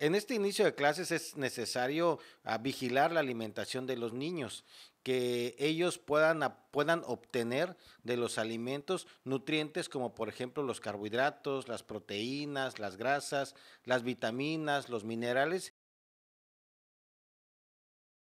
en este inicio de clases es necesario ah, vigilar la alimentación de los niños, que ellos puedan, puedan obtener de los alimentos nutrientes como por ejemplo los carbohidratos, las proteínas, las grasas, las vitaminas, los minerales